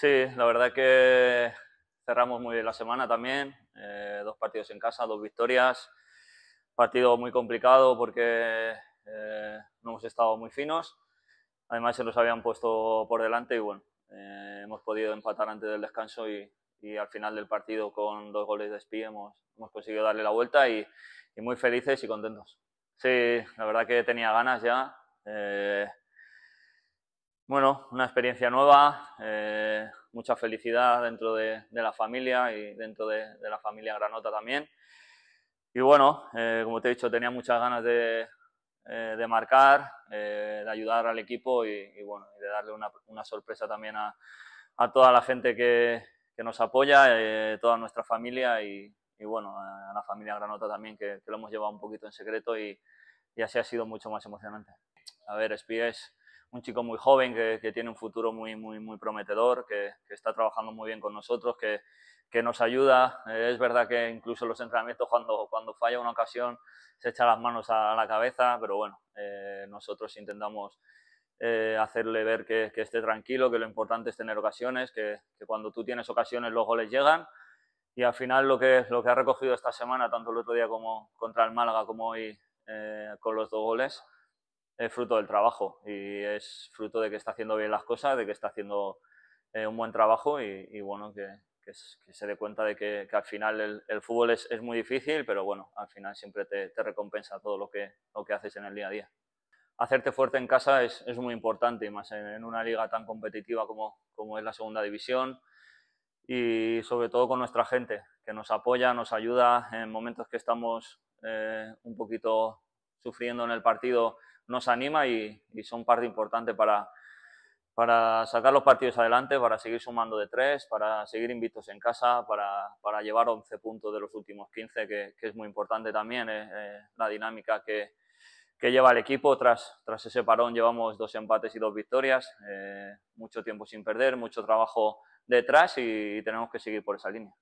Sí, la verdad que cerramos muy bien la semana también. Eh, dos partidos en casa, dos victorias. Partido muy complicado porque eh, no hemos estado muy finos. Además se los habían puesto por delante y bueno, eh, hemos podido empatar antes del descanso y, al final del partido con dos goles de espía hemos, conseguido darle la vuelta y, y, muy felices y contentos. Sí, la verdad que tenía ganas ya. Bueno, una experiencia nueva, eh, mucha felicidad dentro de, la familia y dentro de, la familia Granota también. Y bueno, eh, como te he dicho, tenía muchas ganas de, eh, marcar, de ayudar al equipo y, de darle una, sorpresa también a, toda la gente que, nos apoya, toda nuestra familia y, bueno, a la familia Granota también, que, lo hemos llevado un poquito en secreto y, así ha sido mucho más emocionante. A ver, Spies un chico muy joven que, tiene un futuro muy, muy, prometedor, que, está trabajando muy bien con nosotros, que, nos ayuda. Eh, es verdad que incluso los entrenamientos, cuando, cuando falla una ocasión, se echa las manos a, la cabeza, pero bueno, eh, nosotros intentamos eh, hacerle ver que, esté tranquilo, que lo importante es tener ocasiones, que, cuando tú tienes ocasiones los goles llegan. Y al final lo que, lo que ha recogido esta semana, tanto el otro día como contra el Málaga como hoy con los dos goles, es fruto del trabajo y es fruto de que está haciendo bien las cosas, de que está haciendo eh, un buen trabajo y, bueno, que, se dé cuenta de que, al final el, fútbol es, muy difícil, pero bueno, al final siempre te, recompensa todo lo que, lo que haces en el día a día. Hacerte fuerte en casa es, muy importante y más en, una liga tan competitiva como, como es la segunda división y sobre todo con nuestra gente que nos apoya, nos ayuda en momentos que estamos eh, un poquito sufriendo en el partido nos anima y, son parte importante para, para sacar los partidos adelante, para seguir sumando de tres, para seguir invictos en casa, para, llevar 11 puntos de los últimos 15, que, es muy importante también eh, eh, la dinámica que, lleva el equipo. Tras, tras ese parón llevamos dos empates y dos victorias, eh, mucho tiempo sin perder, mucho trabajo detrás y tenemos que seguir por esa línea.